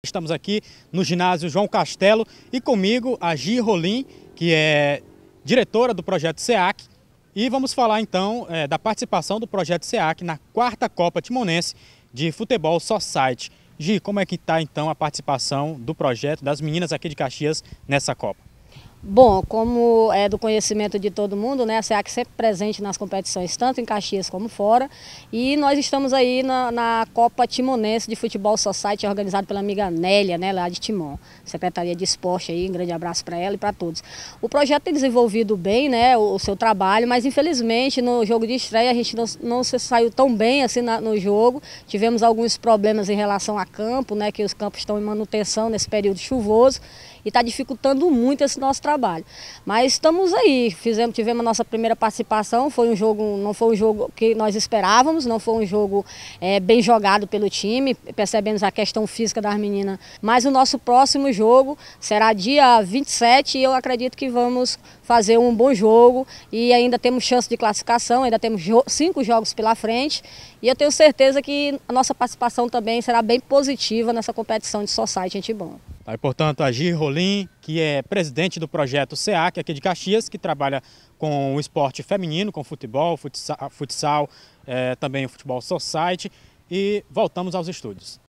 Estamos aqui no ginásio João Castelo e comigo a Gi Rolim, que é diretora do projeto SEAC. E vamos falar então é, da participação do projeto SEAC na quarta Copa Timonense de Futebol Society. Gi, como é que está então a participação do projeto das meninas aqui de Caxias nessa Copa? Bom, como é do conhecimento de todo mundo, né, a SEAC sempre presente nas competições, tanto em Caxias como fora. E nós estamos aí na, na Copa Timonense de Futebol Society, organizado pela amiga Nélia, né, lá de Timon, Secretaria de Esporte aí, um grande abraço para ela e para todos. O projeto tem desenvolvido bem né, o, o, seu trabalho, mas infelizmente no jogo de estreia a gente não, não se saiu tão bem assim na, no jogo. Tivemos alguns problemas em relação a campo, né, que os campos estão em manutenção nesse período chuvoso e está dificultando muito esse nosso trabalho trabalho. Mas estamos aí, fizemos, tivemos a nossa primeira participação, foi um jogo, não foi um jogo que nós esperávamos, não foi um jogo é, bem jogado pelo time, percebemos a questão física das meninas. Mas o nosso próximo jogo será dia 27 e eu acredito que vamos fazer um bom jogo e ainda temos chance de classificação, ainda temos jo cinco jogos pela frente e eu tenho certeza que a nossa participação também será bem positiva nessa competição de Society bom Aí, portanto, a Gir Rolim, que é presidente do projeto SEAC aqui de Caxias, que trabalha com o esporte feminino, com futebol, futsal, futsal é, também o futebol society. E voltamos aos estúdios.